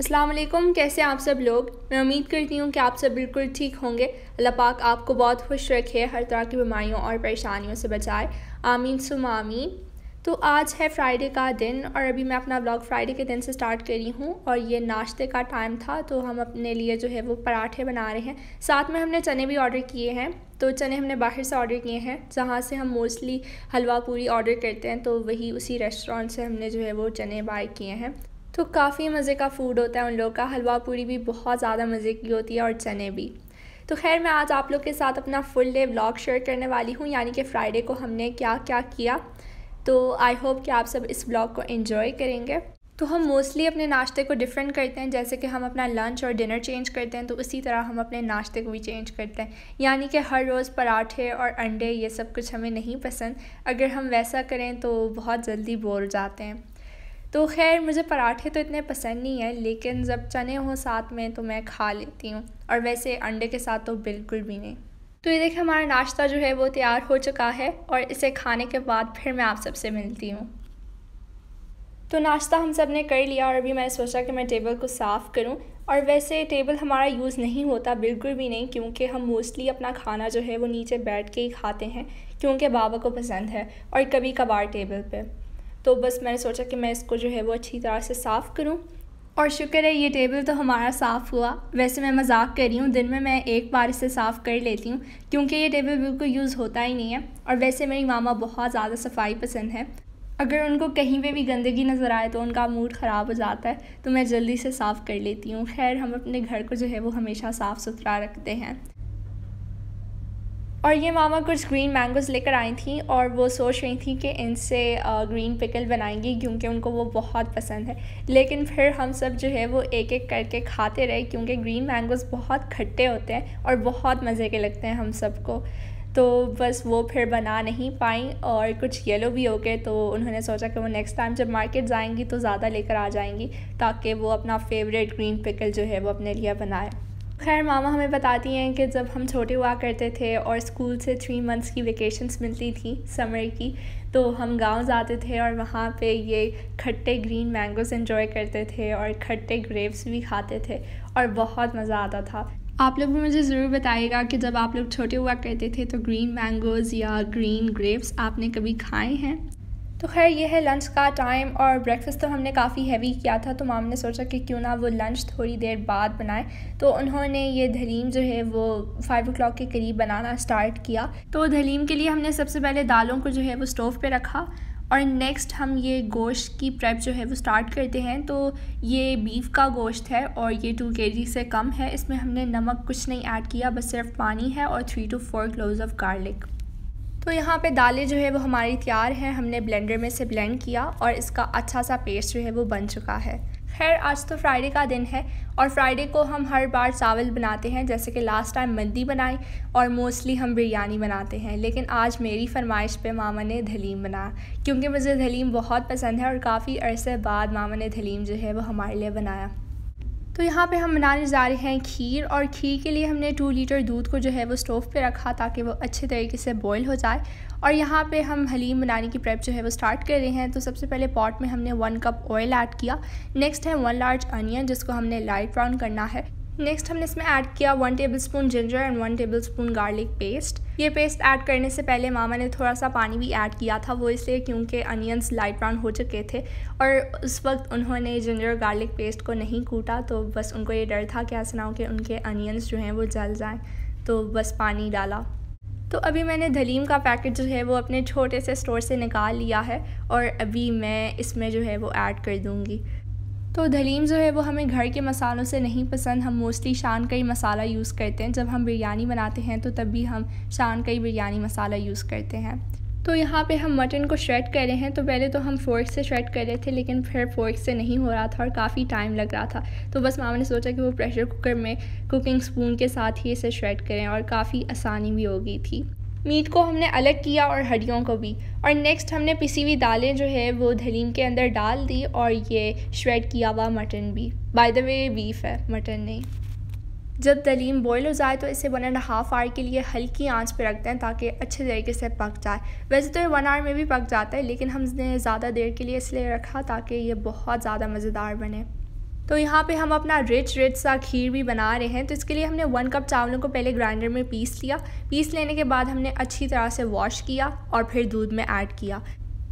असलकुम कैसे आप सब लोग मैं उम्मीद करती हूँ कि आप सब बिल्कुल ठीक होंगे अल्लाह पाक आपको बहुत खुश रखे हर तरह की बीमारियों और परेशानियों से बचाए आमीन सुम आमीन तो आज है फ्राइडे का दिन और अभी मैं अपना ब्लॉग फ्राइडे के दिन से स्टार्ट करी हूँ और ये नाश्ते का टाइम था तो हम अपने लिए जो है वो पराठे बना रहे हैं साथ में हमने चने भी ऑर्डर किए हैं तो चने हमने बाहर से ऑर्डर किए हैं जहाँ से हम मोस्टली हलवा पूरी ऑर्डर करते हैं तो वही उसी रेस्टोरेंट से हमने जो है वो चने बाय किए हैं तो काफ़ी मज़े का फूड होता है उन लोग का हलवा पूरी भी बहुत ज़्यादा मज़े की होती है और चने भी तो खैर मैं आज आप लोग के साथ अपना फुल डे ब्लॉग शेयर करने वाली हूँ यानी कि फ्राइडे को हमने क्या क्या किया तो आई होप कि आप सब इस ब्लॉग को इन्जॉय करेंगे तो हम मोस्टली अपने नाश्ते को डिफरेंट करते हैं जैसे कि हम अपना लंच और डिनर चेंज करते हैं तो उसी तरह हम अपने नाश्ते को भी चेंज करते हैं यानी कि हर रोज़ पराठे और अंडे ये सब कुछ हमें नहीं पसंद अगर हम वैसा करें तो बहुत जल्दी बोर जाते हैं तो खैर मुझे पराठे तो इतने पसंद नहीं है लेकिन जब चने हों साथ में तो मैं खा लेती हूँ और वैसे अंडे के साथ तो बिल्कुल भी नहीं तो ये देखिए हमारा नाश्ता जो है वो तैयार हो चुका है और इसे खाने के बाद फिर मैं आप सबसे मिलती हूँ तो नाश्ता हम सब ने कर लिया और अभी मैंने सोचा कि मैं टेबल को साफ़ करूं और वैसे टेबल हमारा यूज़ नहीं होता बिल्कुल भी नहीं क्योंकि हम मोस्टली अपना खाना जो है वो नीचे बैठ के ही खाते हैं क्योंकि बाबा को पसंद है और कभी कभार टेबल पर तो बस मैंने सोचा कि मैं इसको जो है वो अच्छी तरह से साफ़ करूँ और शुक्र है ये टेबल तो हमारा साफ़ हुआ वैसे मैं मजाक कर रही हूँ दिन में मैं एक बार इसे साफ़ कर लेती हूँ क्योंकि ये टेबल बिल्कुल यूज़ होता ही नहीं है और वैसे मेरी मामा बहुत ज़्यादा सफाई पसंद है अगर उनको कहीं पे भी गंदगी नज़र आए तो उनका मूड ख़राब हो जाता है तो मैं जल्दी से साफ़ कर लेती हूँ खैर हम अपने घर को जो है वो हमेशा साफ़ सुथरा रखते हैं और ये मामा कुछ ग्रीन मैंगोज़ लेकर आई थी और वो सोच रही थी कि इनसे ग्रीन पिकल बनाएंगी क्योंकि उनको वो बहुत पसंद है लेकिन फिर हम सब जो है वो एक एक करके खाते रहे क्योंकि ग्रीन मैंगोज़ बहुत खट्टे होते हैं और बहुत मज़े के लगते हैं हम सबको तो बस वो फिर बना नहीं पाई और कुछ येलो भी हो गए तो उन्होंने सोचा कि वो नेक्स्ट टाइम जब मार्केट जाएंगी तो ज़्यादा लेकर आ जाएंगी ताकि वो अपना फेवरेट ग्रीन पिकल जो है वो अपने लिए बनाए खैर मामा हमें बताती हैं कि जब हम छोटे हुआ करते थे और स्कूल से थ्री मंथ्स की वेकेशंस मिलती थी समर की तो हम गांव जाते थे और वहाँ पे ये खट्टे ग्रीन मैंगोज़ इन्जॉय करते थे और खट्टे ग्रेप्स भी खाते थे और बहुत मज़ा आता था आप लोग भी मुझे ज़रूर बताइएगा कि जब आप लोग छोटे हुआ करते थे तो ग्रीन मैंगोज़ या ग्रीन ग्रेप्स आपने कभी खाए हैं तो खैर ये है लंच का टाइम और ब्रेकफास्ट तो हमने काफ़ी हैवी किया था तो माम ने सोचा कि क्यों ना वो लंच थोड़ी देर बाद बनाए तो उन्होंने ये धलीम जो है वो फाइव ओ के करीब बनाना स्टार्ट किया तो धलीम के लिए हमने सबसे पहले दालों को जो है वो स्टोव पे रखा और नेक्स्ट हम ये गोश्त की प्रेप जो है वो स्टार्ट करते हैं तो ये बीफ का गोश्त है और ये टू के से कम है इसमें हमने नमक कुछ नहीं ऐड किया बस सिर्फ पानी है और three two four cloves of garlic तो यहाँ पे दालें जो है वो हमारी तैयार हैं हमने ब्लेंडर में से ब्लेंड किया और इसका अच्छा सा पेस्ट जो है वो बन चुका है खैर आज तो फ्राइडे का दिन है और फ्राइडे को हम हर बार चावल बनाते हैं जैसे कि लास्ट टाइम मंदी बनाई और मोस्टली हम बिरयानी बनाते हैं लेकिन आज मेरी फरमाइश पे मामा ने धलीम बनाया क्योंकि मुझे धलीम बहुत पसंद है और काफ़ी अरसे बाद मामा ने धलीम जो है वो हमारे लिए बनाया तो यहाँ पे हम बनाने जा रहे हैं खीर और खीर के लिए हमने टू लीटर दूध को जो है वो स्टोव पे रखा ताकि वो अच्छे तरीके से बॉयल हो जाए और यहाँ पे हम हलीम बनाने की प्रेप जो है वो स्टार्ट कर रहे हैं तो सबसे पहले पॉट में हमने वन कप ऑयल ऐड किया नेक्स्ट है वन लार्ज अनियन जिसको हमने लाइट ब्राउन करना है नेक्स्ट हमने इसमें ऐड किया one tablespoon ginger and one tablespoon garlic paste ये पेस्ट ऐड करने से पहले मामा ने थोड़ा सा पानी भी ऐड किया था वो इसलिए क्योंकि अनियंस लाइट ब्राउन हो चुके थे और उस वक्त उन्होंने जिंजर गार्लिक पेस्ट को नहीं कूटा तो बस उनको ये डर था कि ऐसा ना हो कि उनके अनियंस जो हैं वो जल जाएँ तो बस पानी डाला तो अभी मैंने धलीम का पैकेट जो है वो अपने छोटे से स्टोर से निकाल लिया है और अभी मैं इसमें जो है वो ऐड कर दूँगी तो दलीम जो है वो हमें घर के मसालों से नहीं पसंद हम मोस्टली शान का ही मसाला यूज़ करते हैं जब हम बिरयानी बनाते हैं तो तब भी हम शान का ही बिरयानी मसाला यूज़ करते हैं तो यहाँ पे हम मटन को श्रेड कर रहे हैं तो पहले तो हम फोर्क से श्रेड कर रहे थे लेकिन फिर फोर्क से नहीं हो रहा था और काफ़ी टाइम लग रहा था तो बस मामा ने सोचा कि वो प्रेशर कुकर में कुकिंग स्पून के साथ ही इसे श्रेड करें और काफ़ी आसानी भी हो गई थी मीट को हमने अलग किया और हड्डियों को भी और नेक्स्ट हमने पिसी हुई दालें जो है वो धलीम के अंदर डाल दी और ये श्रेड किया हुआ मटन भी बाय द वे बीफ है मटन नहीं जब दलीम बॉयल हो जाए तो इसे वन एंड हाफ आवर के लिए हल्की आंच पर रखते हैं ताकि अच्छे तरीके से पक जाए वैसे तो ये वन आवर में भी पक जाता है लेकिन हमने ज़्यादा देर के लिए इसलिए रखा ताकि ये बहुत ज़्यादा मज़ेदार बने तो यहाँ पे हम अपना रिच रिच सा खीर भी बना रहे हैं तो इसके लिए हमने वन कप चावलों को पहले ग्राइंडर में पीस लिया पीस लेने के बाद हमने अच्छी तरह से वॉश किया और फिर दूध में ऐड किया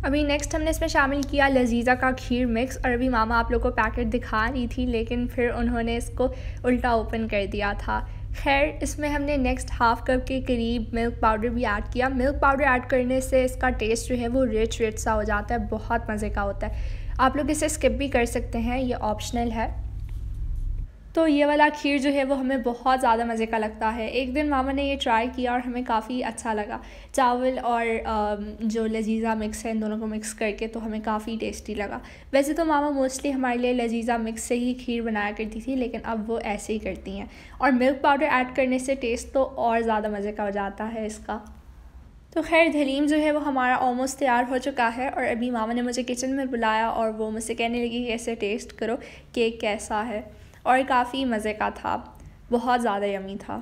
अभी नेक्स्ट हमने इसमें शामिल किया लजीज़ा का खीर मिक्स और अभी मामा आप लोग को पैकेट दिखा रही थी लेकिन फिर उन्होंने इसको उल्टा ओपन कर दिया था खैर इसमें हमने नेक्स्ट हाफ कप के करीब मिल्क पाउडर भी ऐड किया मिल्क पाउडर ऐड करने से इसका टेस्ट जो है वो रिच रिच सा हो जाता है बहुत मज़े का होता है आप लोग इसे स्किप भी कर सकते हैं ये ऑप्शनल है तो ये वाला खीर जो है वो हमें बहुत ज़्यादा मज़े का लगता है एक दिन मामा ने ये ट्राई किया और हमें काफ़ी अच्छा लगा चावल और जो लजीज़ा मिक्स है इन दोनों को मिक्स करके तो हमें काफ़ी टेस्टी लगा वैसे तो मामा मोस्टली हमारे लिए लजीज़ा मिक्स से ही खीर बनाया करती थी लेकिन अब वो ऐसे ही करती हैं और मिल्क पाउडर ऐड करने से टेस्ट तो और ज़्यादा मज़े का हो जाता है इसका तो खैर दलीम जो है वो हमारा ऑलमोस्ट तैयार हो चुका है और अभी मामा ने मुझे किचन में बुलाया और वो मुझसे कहने लगी कि ऐसे टेस्ट करो केक कैसा है और काफ़ी मज़े का था बहुत ज़्यादा यमी था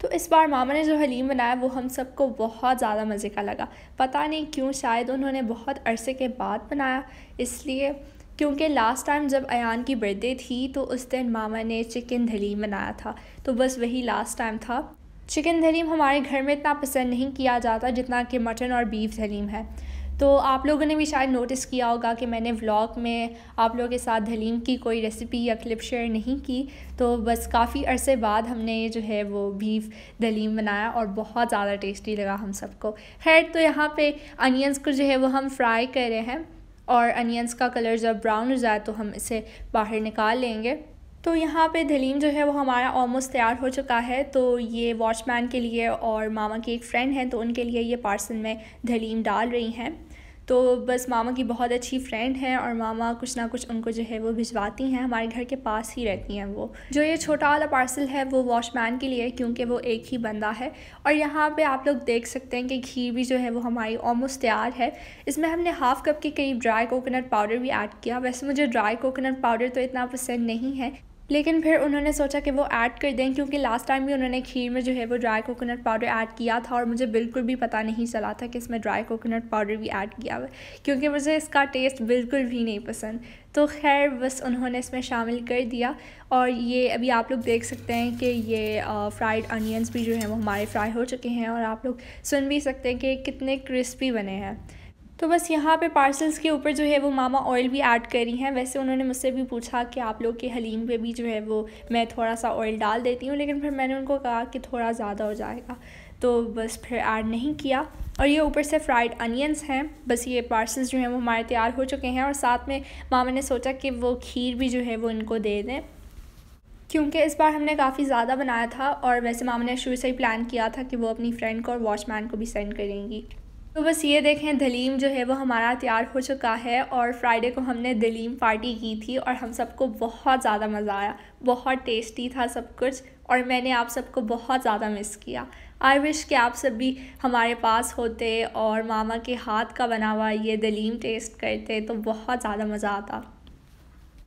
तो इस बार मामा ने जो हलीम बनाया वो हम सबको बहुत ज़्यादा मज़े का लगा पता नहीं क्यों शायद उन्होंने बहुत अरसे के बाद बनाया इसलिए क्योंकि लास्ट टाइम जब अयान की बर्थडे थी तो उस दिन मामा ने चिकन हलीम बनाया था तो बस वही लास्ट टाइम था चिकन दलीम हमारे घर में इतना पसंद नहीं किया जाता जितना कि मटन और बीफ दलीम है तो आप लोगों ने भी शायद नोटिस किया होगा कि मैंने व्लॉग में आप लोगों के साथ दलीम की कोई रेसिपी या क्लिप शेयर नहीं की तो बस काफ़ी अरसे बाद हमने जो है वो बीफ दलीम बनाया और बहुत ज़्यादा टेस्टी लगा हम सबको खैर तो यहाँ पे अनियंस को जो है वो हम फ्राई कर रहे हैं और अनियंस का कलर जब ब्राउन हो जाए तो हम इसे बाहर निकाल लेंगे तो यहाँ पे धलीम जो है वो हमारा ऑलमोस्ट तैयार हो चुका है तो ये वॉचमैन के लिए और मामा की एक फ़्रेंड है तो उनके लिए ये पार्सल में धलीम डाल रही हैं तो बस मामा की बहुत अच्छी फ्रेंड है और मामा कुछ ना कुछ उनको जो है वो भिजवाती हैं हमारे घर के पास ही रहती हैं वो जो ये छोटा वाला पार्सल है वो वॉशमैन के लिए क्योंकि वो एक ही बंदा है और यहाँ पे आप लोग देख सकते हैं कि घी भी जो है वो हमारी ऑलमोस्ट तैयार है इसमें हमने हाफ़ कप के करीब ड्राई कोकोनट पाउडर भी ऐड किया वैसे मुझे ड्राई कोकोनट पाउडर तो इतना पसंद नहीं है लेकिन फिर उन्होंने सोचा कि वो ऐड कर दें क्योंकि लास्ट टाइम भी उन्होंने खीर में जो है वो ड्राई कोकोनट पाउडर ऐड किया था और मुझे बिल्कुल भी पता नहीं चला था कि इसमें ड्राई कोकोनट पाउडर भी ऐड किया हुआ क्योंकि मुझे इसका टेस्ट बिल्कुल भी नहीं पसंद तो खैर बस उन्होंने इसमें शामिल कर दिया और ये अभी आप लोग देख सकते हैं कि ये फ्राइड अनियंस भी जो हैं वो हमारे फ्राई हो चुके हैं और आप लोग सुन भी सकते हैं कि कितने क्रिस्पी बने हैं तो बस यहाँ पे पार्सल्स के ऊपर जो है वो मामा ऑयल भी ऐड करी हैं वैसे उन्होंने मुझसे भी पूछा कि आप लोग के हलीम पे भी जो है वो मैं थोड़ा सा ऑयल डाल देती हूँ लेकिन फिर मैंने उनको कहा कि थोड़ा ज़्यादा हो जाएगा तो बस फिर ऐड नहीं किया और ये ऊपर से फ्राइड अनियंस हैं बस ये पार्सल्स जो हैं वो हमारे तैयार हो चुके हैं और साथ में मामा ने सोचा कि वो खीर भी जो है वो इनको दे दें क्योंकि इस बार हमने काफ़ी ज़्यादा बनाया था और वैसे मामा ने शुरू से ही प्लान किया था कि वो अपनी फ्रेंड को और वॉचमैन को भी सेंड करेंगी तो बस ये देखें दलीम जो है वो हमारा तैयार हो चुका है और फ्राइडे को हमने दलीम पार्टी की थी और हम सबको बहुत ज़्यादा मज़ा आया बहुत टेस्टी था सब कुछ और मैंने आप सबको बहुत ज़्यादा मिस किया आई विश कि आप सब भी हमारे पास होते और मामा के हाथ का बना हुआ ये दलीम टेस्ट करते तो बहुत ज़्यादा मज़ा आता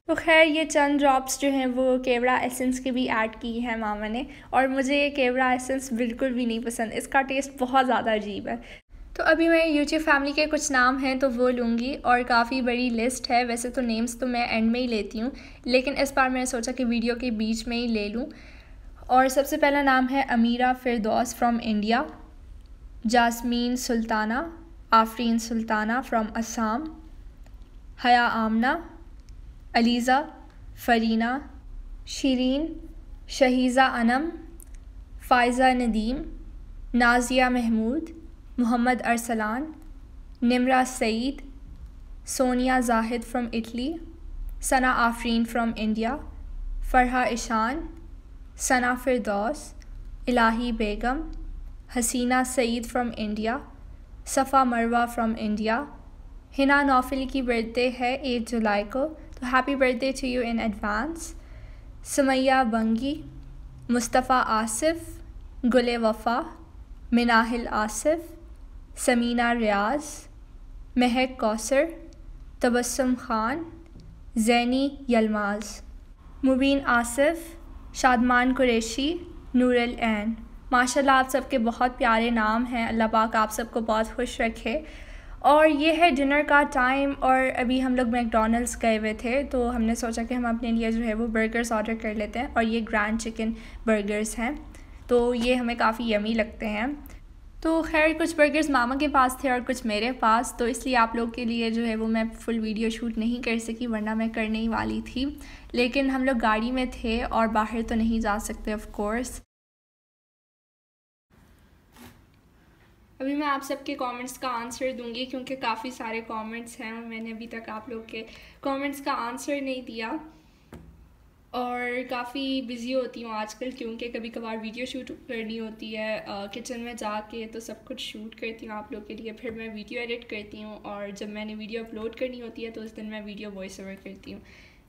तो खैर ये चंद ड्रॉप्स जो हैं वो केवड़ा एसेंस के भी ऐड की हैं मामा ने और मुझे ये केवड़ा एसेंस बिल्कुल भी नहीं पसंद इसका टेस्ट बहुत ज़्यादा अजीब है तो अभी मैं यूट्यूब फैमिली के कुछ नाम हैं तो वो लूँगी और काफ़ी बड़ी लिस्ट है वैसे तो नेम्स तो मैं एंड में ही लेती हूँ लेकिन इस बार मैंने सोचा कि वीडियो के बीच में ही ले लूँ और सबसे पहला नाम है Amira Firdaus from India Jasmine Sultana Afreen Sultana from Assam Haya Amna Aliza Farina Shireen Shahiza Anam Faiza Nadeem Nazia Mahmood Mohammad Arsalan Nimra Saeed Sonia Zahid from Italy Sana Afreen from India Farah Ishaan Sana Firdaus Ilahi Begum Haseena Saeed from India Safa Marwa from India Hina Naufil की बर्थडे है एट जुलाई को तो happy birthday to you in advance Sumaiya Bangi Mustafa Asif Gul Wafa Minahil Asif Samina Riaz Mehak Kausar Tabassum Khan Zainy Yilmaz Mubeen Asif Shadman Qureshi Noorul Ain माशाल्लाह आप सबके बहुत प्यारे नाम हैं अल्लाह पाक आप सबको बहुत खुश रखे और ये है डिनर का टाइम और अभी हम लोग मैकडोनल्ड्स गए हुए थे तो हमने सोचा कि हम अपने लिए जो है वो बर्गर्स ऑर्डर कर लेते हैं और ये ग्रैंड चिकन बर्गर्स हैं तो ये हमें काफ़ी यमी लगते हैं तो खैर कुछ बर्गर्स मामा के पास थे और कुछ मेरे पास तो इसलिए आप लोग के लिए जो है वो मैं फुल वीडियो शूट नहीं कर सकी वरना मैं करने ही वाली थी लेकिन हम लोग गाड़ी में थे और बाहर तो नहीं जा सकते ऑफ कोर्स अभी मैं आप सबके कमेंट्स का आंसर दूंगी क्योंकि काफ़ी सारे कमेंट्स हैं और मैंने अभी तक आप लोग के कमेंट्स का आंसर नहीं दिया और काफ़ी बिज़ी होती हूँ आजकल क्योंकि कभी कभार वीडियो शूट करनी होती है किचन में जाके तो सब कुछ शूट करती हूँ आप लोग के लिए फिर मैं वीडियो एडिट करती हूँ और जब मैंने वीडियो अपलोड करनी होती है तो उस दिन मैं वीडियो वॉइस ओवर करती हूँ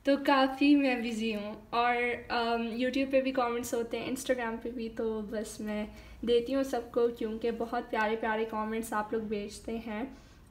तो काफ़ी मैं बिज़ी हूँ और यूट्यूब पे भी कमेंट्स होते हैं इंस्टाग्राम पे भी तो बस मैं देती हूँ सबको क्योंकि बहुत प्यारे प्यारे कमेंट्स आप लोग भेजते हैं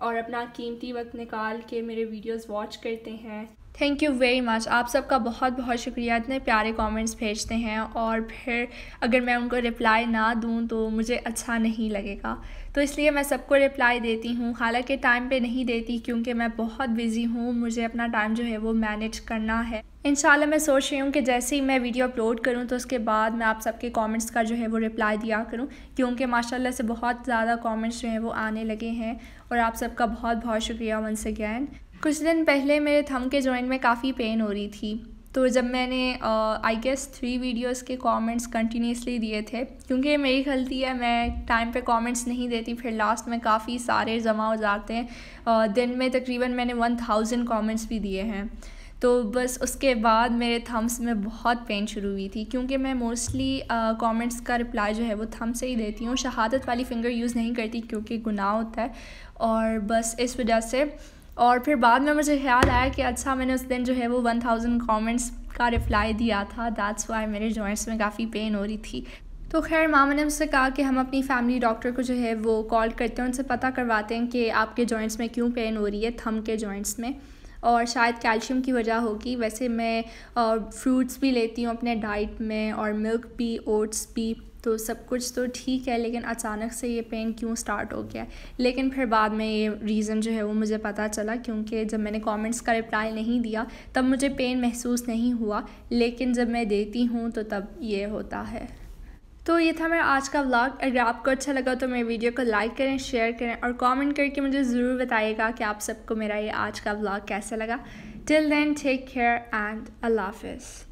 और अपना कीमती वक्त निकाल के मेरे वीडियोस वॉच करते हैं थैंक यू वेरी मच आप सबका बहुत बहुत शुक्रिया इतने प्यारे कमेंट्स भेजते हैं और फिर अगर मैं उनको रिप्लाई ना दूं तो मुझे अच्छा नहीं लगेगा तो इसलिए मैं सबको रिप्लाई देती हूँ हालांकि टाइम पे नहीं देती क्योंकि मैं बहुत बिज़ी हूँ मुझे अपना टाइम जो है वो मैनेज करना है इन मैं सोच रही हूँ कि जैसे ही मैं वीडियो अपलोड करूँ तो उसके बाद मैं आप सबके कमेंट्स का जो है वो रिप्लाई दिया करूँ क्योंकि माशाल्लाह से बहुत ज़्यादा कमेंट्स जो हैं वो आने लगे हैं और आप सबका बहुत बहुत शुक्रिया वंस अगैन कुछ दिन पहले मेरे थम के जॉइंट में काफ़ी पेन हो रही थी तो जब मैंने आई गेस थ्री वीडियोस के कमेंट्स कंटिन्यूसली दिए थे क्योंकि मेरी गलती है मैं टाइम पे कमेंट्स नहीं देती फिर लास्ट में काफ़ी सारे जमा हो जाते हैं दिन में तकरीबन मैंने वन थाउजेंड कॉमेंट्स भी दिए हैं तो बस उसके बाद मेरे थम्स में बहुत पेन शुरू हुई थी क्योंकि मैं मोस्टली कमेंट्स का रिप्लाई जो है वो थम से ही देती हूँ शहादत वाली फ़िंगर यूज़ नहीं करती क्योंकि गुनाह होता है और बस इस वजह से और फिर बाद में मुझे ख्याल आया कि अच्छा मैंने उस दिन जो है वो वन थाउजेंड कॉमेंट्स का रिप्लाई दिया था दैट्स वाई मेरे जॉइंट्स में काफ़ी पेन हो रही थी तो खैर मामा ने मुझसे कहा कि हम अपनी फैमिली डॉक्टर को जो है वो कॉल करते हैं उनसे पता करवाते हैं कि आपके जॉइंट्स में क्यों पेन हो रही है थम के जॉइंट्स में और शायद कैल्शियम की वजह होगी वैसे मैं फ्रूट्स भी लेती हूँ अपने डाइट में और मिल्क भी ओट्स भी तो सब कुछ तो ठीक है लेकिन अचानक से ये पेन क्यों स्टार्ट हो गया लेकिन फिर बाद में ये रीज़न जो है वो मुझे पता चला क्योंकि जब मैंने कमेंट्स का रिप्लाई नहीं दिया तब मुझे पेन महसूस नहीं हुआ लेकिन जब मैं देती हूँ तो तब ये होता है तो ये था मेरा आज का व्लॉग अगर आपको अच्छा लगा तो मेरे वीडियो को लाइक करें शेयर करें और कॉमेंट करके मुझे ज़रूर बताइएगा कि आप सबको मेरा ये आज का व्लॉग कैसा लगा till then take care and अल्लाह हाफिज़